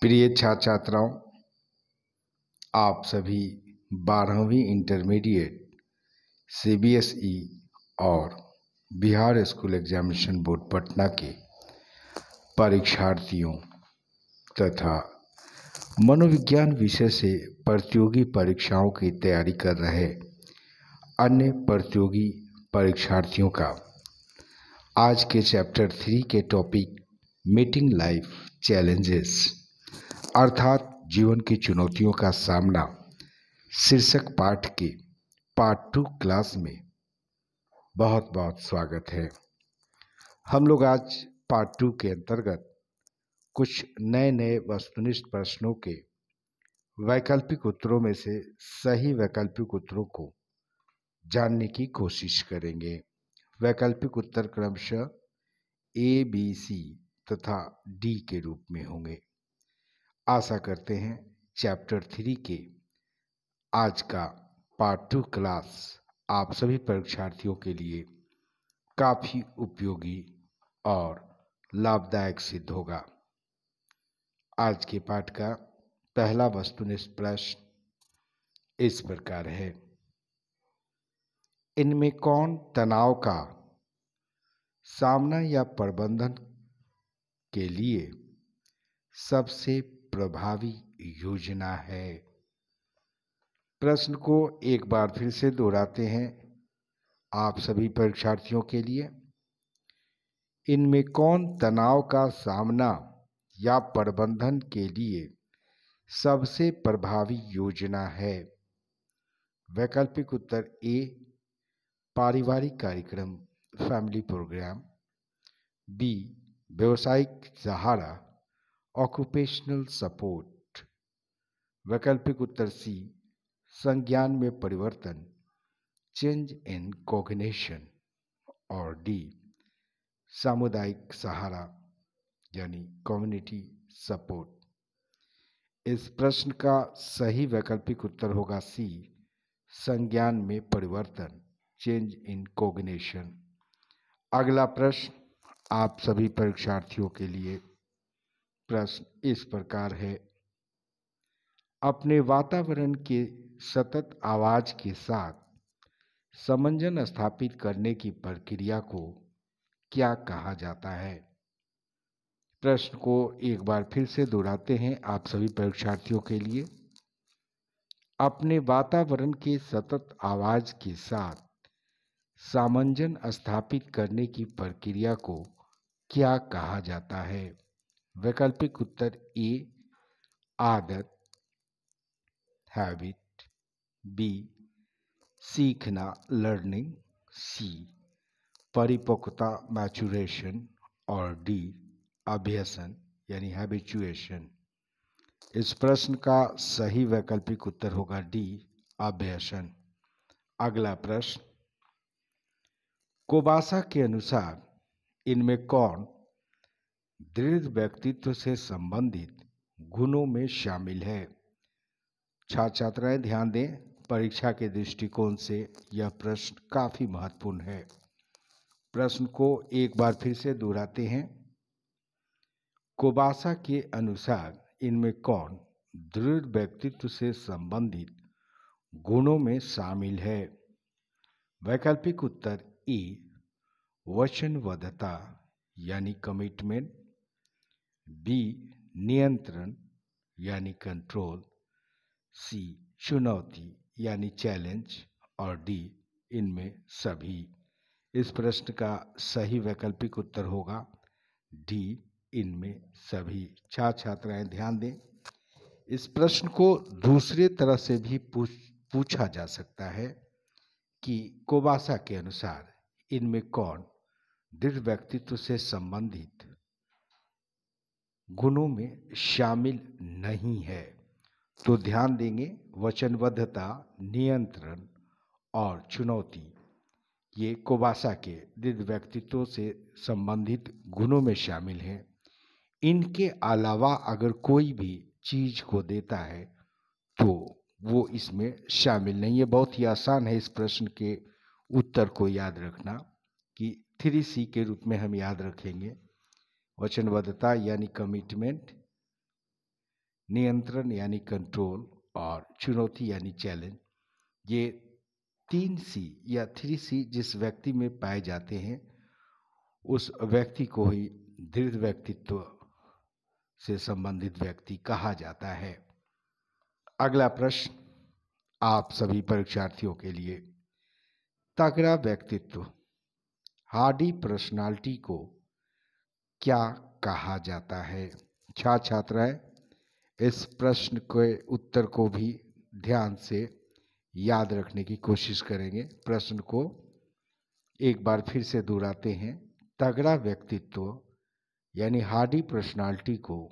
प्रिय छात्र छात्राओं आप सभी बारहवीं इंटरमीडिएट सीबीएसई e और Bihar school examination board Patna के परीक्षार्थियों तथा मनोविज्ञान विषय से प्रतियोगी परीक्षाओं की तैयारी कर रहे अन्य प्रतियोगी परीक्षार्थियों का आज के चैप्टर थ्री के टॉपिक मीटिंग लाइफ चैलेंजेस अर्थात जीवन की चुनौतियों का सामना शीर्षक पाठ के पार्ट टू क्लास में बहुत बहुत स्वागत है हम लोग आज पार्ट टू के अंतर्गत कुछ नए नए वस्तुनिष्ठ प्रश्नों के वैकल्पिक उत्तरों में से सही वैकल्पिक उत्तरों को जानने की कोशिश करेंगे वैकल्पिक उत्तर क्रमशः ए बी सी तथा डी के रूप में होंगे आशा करते हैं चैप्टर थ्री के आज का पार्ट टू क्लास आप सभी परीक्षार्थियों के लिए काफ़ी उपयोगी और लाभदायक सिद्ध होगा आज के पाठ का पहला वस्तुनिष्ठ प्रश्न इस प्रकार है इनमें कौन तनाव का सामना या प्रबंधन के लिए सबसे प्रभावी योजना है प्रश्न को एक बार फिर से दोहराते हैं आप सभी परीक्षार्थियों के लिए इनमें कौन तनाव का सामना या प्रबंधन के लिए सबसे प्रभावी योजना है वैकल्पिक उत्तर ए पारिवारिक कार्यक्रम फैमिली प्रोग्राम बी व्यवसायिक सहारा ऑक्यूपेशनल सपोर्ट वैकल्पिक उत्तर सी संज्ञान में परिवर्तन चेंज इन कॉग्नेशन और डी सामुदायिक सहारा यानी कम्युनिटी सपोर्ट इस प्रश्न का सही वैकल्पिक उत्तर होगा सी संज्ञान में परिवर्तन चेंज इन कोगनेशन अगला प्रश्न आप सभी परीक्षार्थियों के लिए प्रश्न इस प्रकार है अपने वातावरण के सतत आवाज के साथ समंजन स्थापित करने की प्रक्रिया को क्या कहा जाता है प्रश्न को एक बार फिर से दोहराते हैं आप सभी परीक्षार्थियों के लिए अपने वातावरण के सतत आवाज के साथ सामंजन स्थापित करने की प्रक्रिया को क्या कहा जाता है वैकल्पिक उत्तर ए आदत हैबिट बी सीखना लर्निंग सी परिपक्वता मैचुरेशन और डी अभ्यसन यानी हैबिचुएशन इस प्रश्न का सही वैकल्पिक उत्तर होगा डी अभ्यसन अगला प्रश्न कोबासा के अनुसार इनमें कौन दृढ़ व्यक्तित्व से संबंधित गुणों में शामिल है छात्र छात्राएं ध्यान दें परीक्षा के दृष्टिकोण से यह प्रश्न काफ़ी महत्वपूर्ण है प्रश्न को एक बार फिर से दोहराते हैं कोबासा के अनुसार इनमें कौन दृढ़ व्यक्तित्व से संबंधित गुणों में शामिल है वैकल्पिक उत्तर ई वचनबद्धता यानी कमिटमेंट बी नियंत्रण यानी कंट्रोल सी चुनौती यानी चैलेंज और डी इनमें सभी इस प्रश्न का सही वैकल्पिक उत्तर होगा डी इनमें सभी छात्र छात्राएं ध्यान दें इस प्रश्न को दूसरे तरह से भी पूछ पूछा जा सकता है कि कोबासा के अनुसार इनमें कौन दृढ़ व्यक्तित्व से संबंधित गुणों में शामिल नहीं है तो ध्यान देंगे वचनबद्धता नियंत्रण और चुनौती ये कोबासा के दृढ़ व्यक्तित्व से संबंधित गुणों में शामिल हैं इनके अलावा अगर कोई भी चीज़ को देता है तो वो इसमें शामिल नहीं है बहुत ही आसान है इस प्रश्न के उत्तर को याद रखना कि थ्री सी के रूप में हम याद रखेंगे वचनबद्धता यानी कमिटमेंट नियंत्रण यानी कंट्रोल और चुनौती यानी चैलेंज ये तीन सी या थ्री सी जिस व्यक्ति में पाए जाते हैं उस व्यक्ति को ही दृढ़ व्यक्तित्व से संबंधित व्यक्ति कहा जाता है अगला प्रश्न आप सभी परीक्षार्थियों के लिए तगड़ा व्यक्तित्व हार्डी पर्सनालिटी को क्या कहा जाता है छात्र छात्राएं इस प्रश्न के उत्तर को भी ध्यान से याद रखने की कोशिश करेंगे प्रश्न को एक बार फिर से दोहराते हैं तगड़ा व्यक्तित्व यानी हार्डी पर्सनालिटी को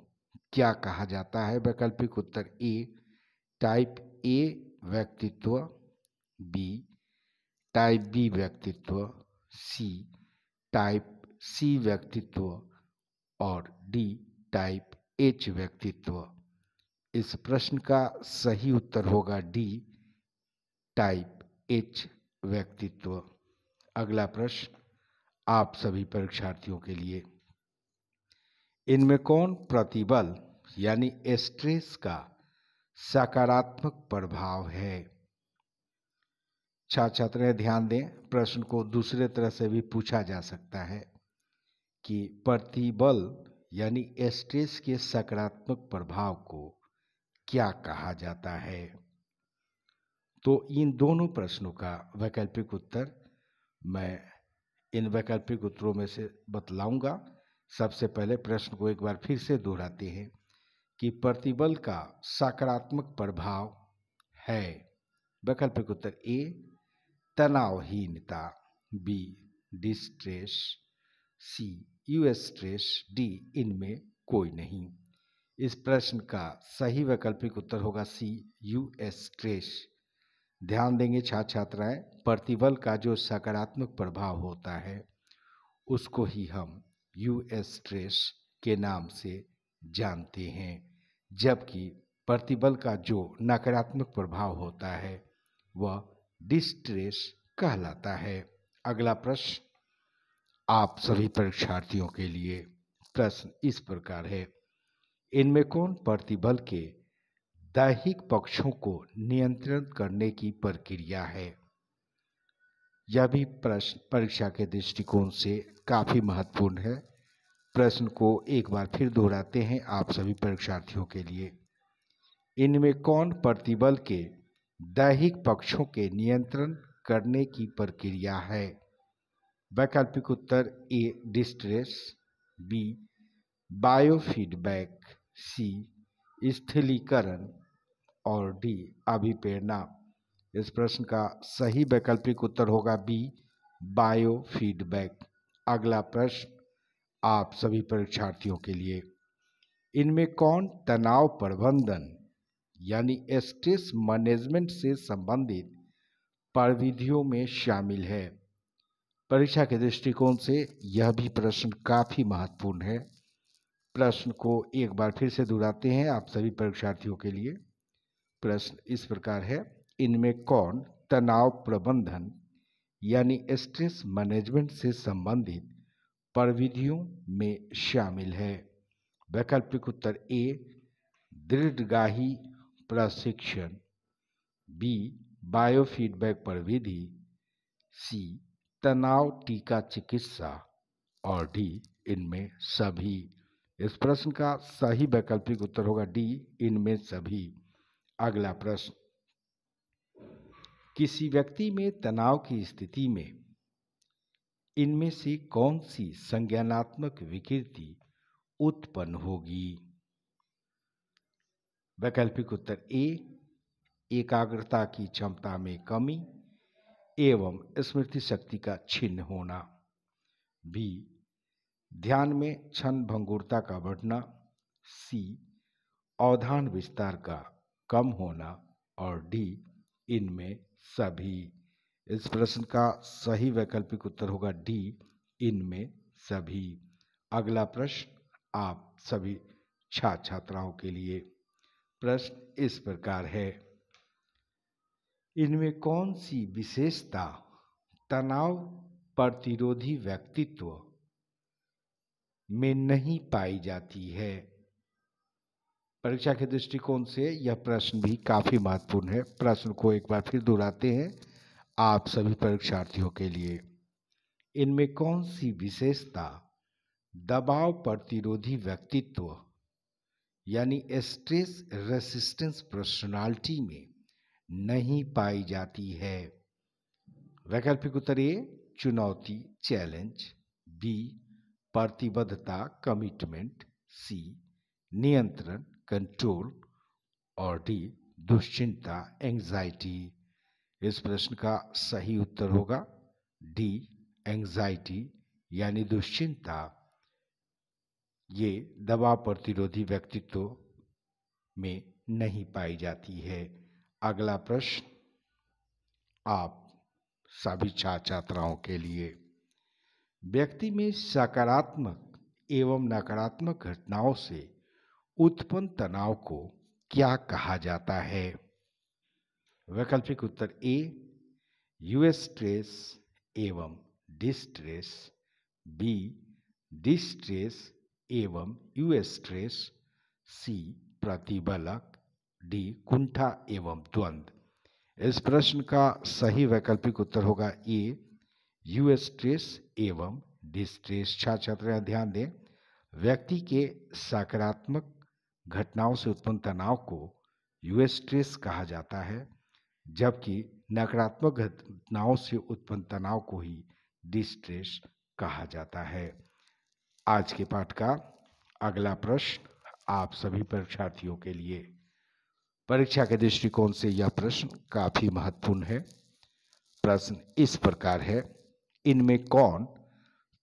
क्या कहा जाता है वैकल्पिक उत्तर ए टाइप ए व्यक्तित्व बी टाइप बी व्यक्तित्व सी टाइप सी व्यक्तित्व और डी टाइप एच व्यक्तित्व इस प्रश्न का सही उत्तर होगा डी टाइप एच व्यक्तित्व अगला प्रश्न आप सभी परीक्षार्थियों के लिए इनमें कौन प्रतिबल यानी स्ट्रेस का सकारात्मक प्रभाव है छात्र छात्राएं ध्यान दें प्रश्न को दूसरे तरह से भी पूछा जा सकता है कि प्रतिबल यानी स्ट्रेस के सकारात्मक प्रभाव को क्या कहा जाता है तो इन दोनों प्रश्नों का वैकल्पिक उत्तर मैं इन वैकल्पिक उत्तरों में से बतलाऊंगा सबसे पहले प्रश्न को एक बार फिर से दोहराते हैं कि प्रतिबल का सकारात्मक प्रभाव है वैकल्पिक उत्तर ए तनावहीनता B distress C eustress D इनमें कोई नहीं इस प्रश्न का सही वैकल्पिक उत्तर होगा सी यू स्ट्रेस ध्यान देंगे छात्र छात्राएं प्रतिबल का जो सकारात्मक प्रभाव होता है उसको ही हम यू स्ट्रेस के नाम से जानते हैं जबकि प्रतिबल का जो नकारात्मक प्रभाव होता है वह डिस्ट्रेस कहलाता है अगला प्रश्न आप सभी परीक्षार्थियों के लिए प्रश्न इस प्रकार है इनमें कौन प्रतिबल के दैहिक पक्षों को नियंत्रण करने की प्रक्रिया है यह भी प्रश्न परीक्षा के दृष्टिकोण से काफ़ी महत्वपूर्ण है प्रश्न को एक बार फिर दोहराते हैं आप सभी परीक्षार्थियों के लिए इनमें कौन प्रतिबल के दैहिक पक्षों के नियंत्रण करने की प्रक्रिया है वैकल्पिक उत्तर A distress B biofeedback C स्थलीकरण और डी अभिप्रेरणा इस प्रश्न का सही वैकल्पिक उत्तर होगा बी बायोफीडबैक अगला प्रश्न आप सभी परीक्षार्थियों के लिए इनमें कौन तनाव प्रबंधन यानी स्ट्रेस मैनेजमेंट से संबंधित प्रविधियों में शामिल है परीक्षा के दृष्टिकोण से यह भी प्रश्न काफ़ी महत्वपूर्ण है प्रश्न को एक बार फिर से दोहराते हैं आप सभी परीक्षार्थियों के लिए प्रश्न इस प्रकार है इनमें कौन तनाव प्रबंधन यानी स्ट्रेस मैनेजमेंट से संबंधित प्रविधियों में शामिल है वैकल्पिक उत्तर ए दृढ़गाही प्रशिक्षण बी बायोफीडबैक प्रविधि सी तनाव टीका चिकित्सा और डी इनमें सभी इस प्रश्न का सही वैकल्पिक उत्तर होगा डी इनमें सभी अगला प्रश्न किसी व्यक्ति में तनाव की स्थिति में इनमें से कौन सी संज्ञानात्मक विकृति उत्पन्न होगी वैकल्पिक उत्तर ए एकाग्रता की क्षमता में कमी एवं स्मृति शक्ति का छिन्न होना बी ध्यान में क्षण भंगुरता का बढ़ना सी अवधान विस्तार का कम होना और डी इनमें सभी इस प्रश्न का सही वैकल्पिक उत्तर होगा डी इनमें सभी अगला प्रश्न आप सभी छात्र छात्राओं के लिए प्रश्न इस प्रकार है इनमें कौन सी विशेषता तनाव प्रतिरोधी व्यक्तित्व में नहीं पाई जाती है परीक्षा के दृष्टिकोण से यह प्रश्न भी काफ़ी महत्वपूर्ण है प्रश्न को एक बार फिर दोहराते हैं आप सभी परीक्षार्थियों के लिए इनमें कौन सी विशेषता दबाव प्रतिरोधी व्यक्तित्व यानी स्ट्रेस रेसिस्टेंस पर्सनालिटी में नहीं पाई जाती है वैकल्पिक उत्तर ए चुनौती चैलेंज बी प्रतिबद्धता कमिटमेंट सी नियंत्रण कंट्रोल और डी दुश्चिंता एंजाइटी इस प्रश्न का सही उत्तर होगा डी एंजाइटी यानी दुश्चिंता ये दवा प्रतिरोधी व्यक्तित्व में नहीं पाई जाती है अगला प्रश्न आप सभी छात्र छात्राओं के लिए व्यक्ति में सकारात्मक एवं नकारात्मक घटनाओं से उत्पन्न तनाव को क्या कहा जाता है वैकल्पिक उत्तर ए यूएस्ट्रेस एवं डिस्ट्रेस बी डिस्ट्रेस एवं यूएस्ट्रेस सी प्रतिबलक डी कुंठा एवं द्वंद इस प्रश्न का सही वैकल्पिक उत्तर होगा ए यूएस्ट्रेस एवं डिस्ट्रेस छात्र छात्राएं ध्यान दें व्यक्ति के सकारात्मक घटनाओं से उत्पन्न तनाव को यूएस्ट्रेस कहा जाता है जबकि नकारात्मक घटनाओं से उत्पन्न तनाव को ही डिस्ट्रेस कहा जाता है आज के पाठ का अगला प्रश्न आप सभी परीक्षार्थियों के लिए परीक्षा के दृष्टिकोण से यह प्रश्न काफ़ी महत्वपूर्ण है प्रश्न इस प्रकार है इनमें कौन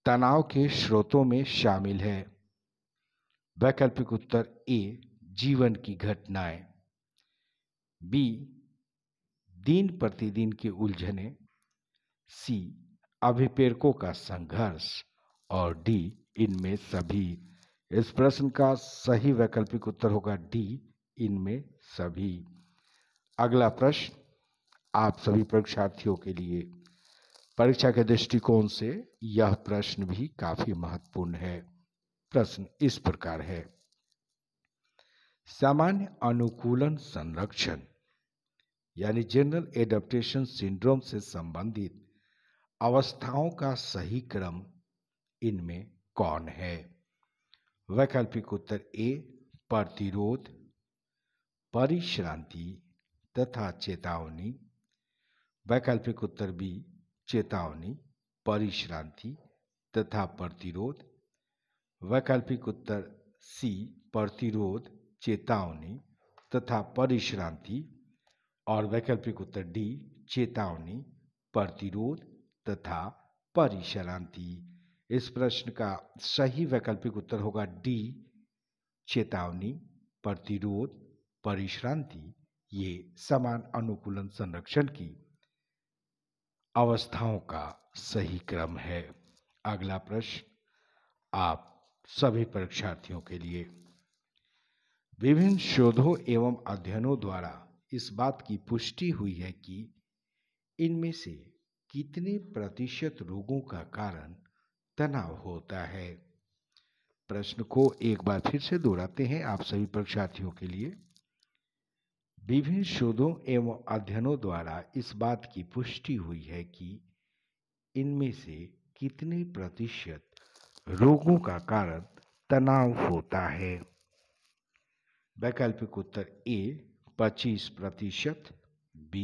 तनाव के स्रोतों में शामिल है वैकल्पिक उत्तर ए जीवन की घटनाएं बी दिन प्रतिदिन की उलझने सी अभिप्रेरकों का संघर्ष और डी इनमें सभी इस प्रश्न का सही वैकल्पिक उत्तर होगा डी इनमें सभी अगला प्रश्न आप सभी परीक्षार्थियों के लिए परीक्षा के दृष्टिकोण से यह प्रश्न भी काफी महत्वपूर्ण है प्रश्न इस प्रकार है सामान्य अनुकूलन संरक्षण यानी जनरल एडप्टेशन सिंड्रोम से संबंधित अवस्थाओं का सही क्रम इनमें कौन है वैकल्पिक उत्तर ए प्रतिरोध परिश्रांति तथा चेतावनी वैकल्पिक उत्तर बी चेतावनी परिश्रांति तथा प्रतिरोध वैकल्पिक उत्तर सी प्रतिरोध चेतावनी तथा परिश्रांति और वैकल्पिक उत्तर डी चेतावनी प्रतिरोध तथा परिशरांति इस प्रश्न का सही वैकल्पिक उत्तर होगा डी चेतावनी प्रतिरोध परिश्रांति ये समान अनुकूलन संरक्षण की अवस्थाओं का सही क्रम है अगला प्रश्न आप सभी परीक्षार्थियों के लिए विभिन्न शोधों एवं अध्ययनों द्वारा इस बात की पुष्टि हुई है कि इनमें से कितने प्रतिशत रोगों का कारण तनाव होता है प्रश्न को एक बार फिर से दोहराते हैं आप सभी परीक्षार्थियों के लिए विभिन्न शोधों एवं अध्ययनों द्वारा इस बात की पुष्टि हुई है कि इनमें से कितने प्रतिशत रोगों का कारण तनाव होता है वैकल्पिक उत्तर ए पच्चीस प्रतिशत बी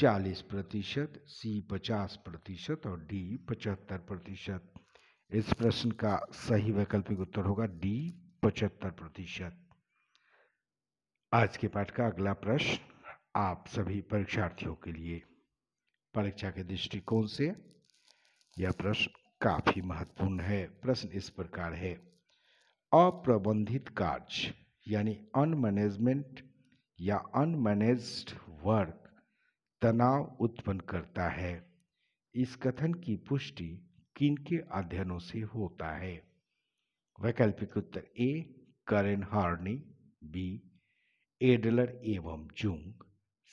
चालीस प्रतिशत सी पचास प्रतिशत और डी पचहत्तर प्रतिशत इस प्रश्न का सही वैकल्पिक उत्तर होगा डी पचहत्तर प्रतिशत आज के पाठ का अगला प्रश्न आप सभी परीक्षार्थियों के लिए परीक्षा के दृष्टिकोण से यह प्रश्न काफी महत्वपूर्ण है प्रश्न इस प्रकार है अप्रबंधित कार्य यानी अनमैनेजमेंट या अनमैनेज्ड वर्क तनाव उत्पन्न करता है इस कथन की पुष्टि किनके अध्ययनों से होता है वैकल्पिक उत्तर A Karen Horney B Adler एवं Jung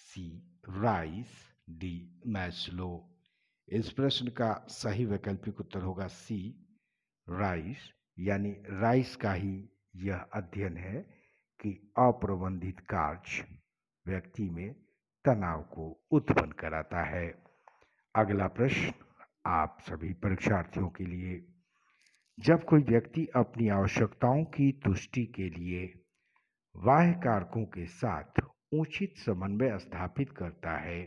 C Rice D Maslow इस प्रश्न का सही वैकल्पिक उत्तर होगा सी राइस यानी राइस का ही यह अध्ययन है कि अप्रबंधित कार्य व्यक्ति में तनाव को उत्पन्न कराता है अगला प्रश्न आप सभी परीक्षार्थियों के लिए जब कोई व्यक्ति अपनी आवश्यकताओं की तुष्टि के लिए बाह्य कारकों के साथ उचित समन्वय स्थापित करता है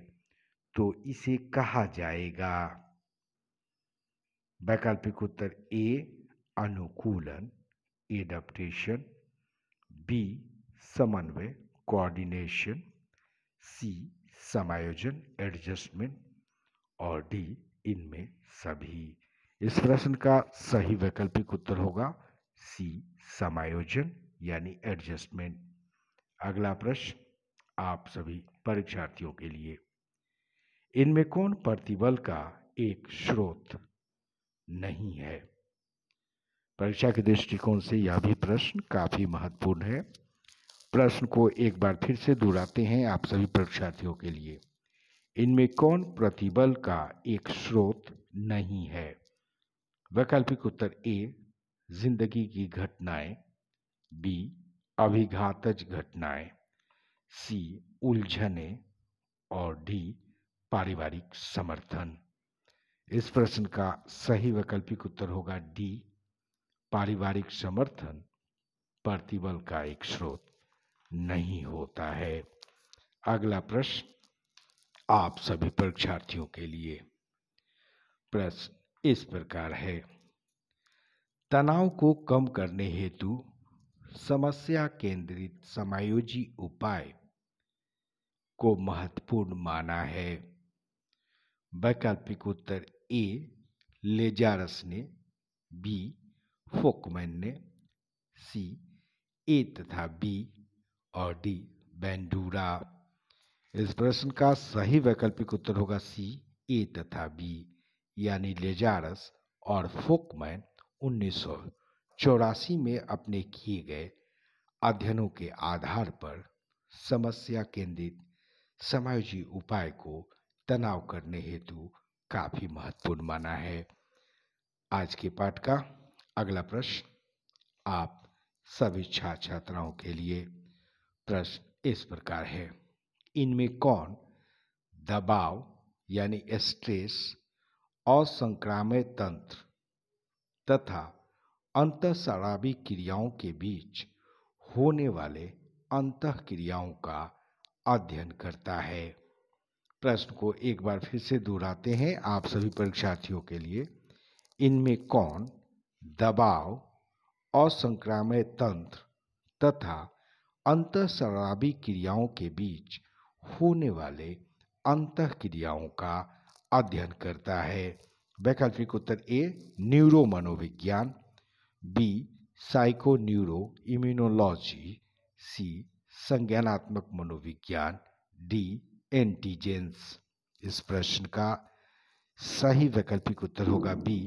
तो इसे कहा जाएगा वैकल्पिक उत्तर ए अनुकूलन एडप्टेशन बी समन्वय कोऑर्डिनेशन सी समायोजन एडजस्टमेंट और डी इनमें सभी इस प्रश्न का सही वैकल्पिक उत्तर होगा सी समायोजन यानी एडजस्टमेंट अगला प्रश्न आप सभी परीक्षार्थियों के लिए इनमें कौन प्रतिबल का एक स्रोत नहीं है परीक्षा के दृष्टिकोण से यह भी प्रश्न काफ़ी महत्वपूर्ण है प्रश्न को एक बार फिर से दोहराते हैं आप सभी परीक्षार्थियों के लिए इनमें कौन प्रतिबल का एक स्रोत नहीं है वैकल्पिक उत्तर ए जिंदगी की घटनाएं बी अभिघातज घटनाएं सी उलझने और डी पारिवारिक समर्थन इस प्रश्न का सही वैकल्पिक उत्तर होगा डी पारिवारिक समर्थन प्रतिबल का एक स्रोत नहीं होता है अगला प्रश्न आप सभी परीक्षार्थियों के लिए प्रश्न इस प्रकार है तनाव को कम करने हेतु समस्या केंद्रित समायोजी उपाय को महत्वपूर्ण माना है वैकल्पिक उत्तर ए लेजारस ने बी फोकमैन ने सी ए तथा बी और डी बेंडूरा इस प्रश्न का सही वैकल्पिक उत्तर होगा सी ए तथा बी यानी लेजारस और फोकमैन उन्नीस चौरासी में अपने किए गए अध्ययनों के आधार पर समस्या केंद्रित समायोजी उपाय को तनाव करने हेतु काफ़ी महत्वपूर्ण माना है आज के पाठ का अगला प्रश्न आप सभी छात्र छात्राओं के लिए प्रश्न इस प्रकार है इनमें कौन दबाव यानी स्ट्रेस और तंत्र तथा अंत शराबी क्रियाओं के बीच होने वाले अंत क्रियाओं का अध्ययन करता है प्रश्न को एक बार फिर से दोहराते हैं आप सभी परीक्षार्थियों के लिए इनमें कौन दबाव असंक्रामय तंत्र तथा शराबी क्रियाओं के बीच होने वाले अंत क्रियाओं का अध्ययन करता है वैकल्पिक उत्तर ए न्यूरो मनोविज्ञान B psycho neuro immunology C संज्ञानात्मक मनोविज्ञान डी एंटीजेंस इस प्रश्न का सही वैकल्पिक उत्तर होगा बी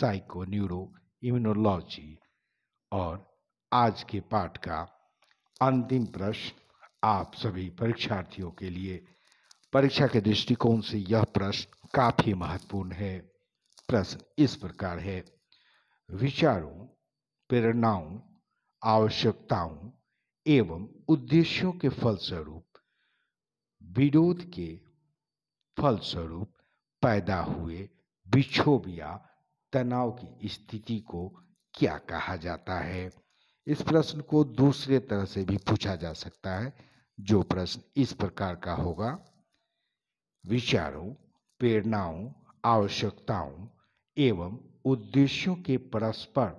साइको न्यूरो इम्यूनोलॉजी और आज के पाठ का अंतिम प्रश्न आप सभी परीक्षार्थियों के लिए परीक्षा के दृष्टिकोण से यह प्रश्न काफ़ी महत्वपूर्ण है प्रश्न इस प्रकार है विचारों प्रेरणाओं आवश्यकताओं एवं उद्देश्यों के फलस्वरूप विरोध के फलस्वरूप पैदा हुए बिछोब या तनाव की स्थिति को क्या कहा जाता है इस प्रश्न को दूसरे तरह से भी पूछा जा सकता है जो प्रश्न इस प्रकार का होगा विचारों प्रेरणाओं आवश्यकताओं एवं उद्देश्यों के परस्पर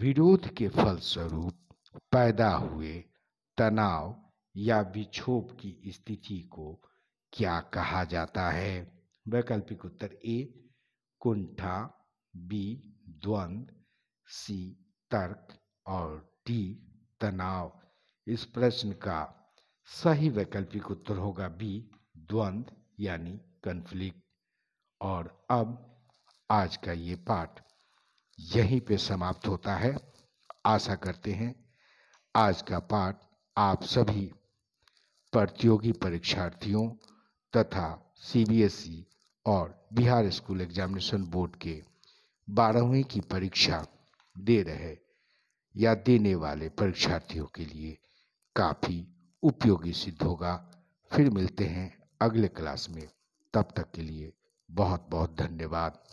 विरोध के फलस्वरूप पैदा हुए तनाव या विक्षोभ की स्थिति को क्या कहा जाता है वैकल्पिक उत्तर ए कुंठा बी द्वंद सी तर्क और डी तनाव इस प्रश्न का सही वैकल्पिक उत्तर होगा बी द्वंद यानी कन्फ्लिक्ट और अब आज का ये पाठ यहीं पे समाप्त होता है आशा करते हैं आज का पाठ आप सभी प्रतियोगी परीक्षार्थियों तथा सीबीएसई e और बिहार स्कूल एग्जामिनेशन बोर्ड के बारहवीं की परीक्षा दे रहे या देने वाले परीक्षार्थियों के लिए काफ़ी उपयोगी सिद्ध होगा फिर मिलते हैं अगले क्लास में तब तक के लिए बहुत बहुत धन्यवाद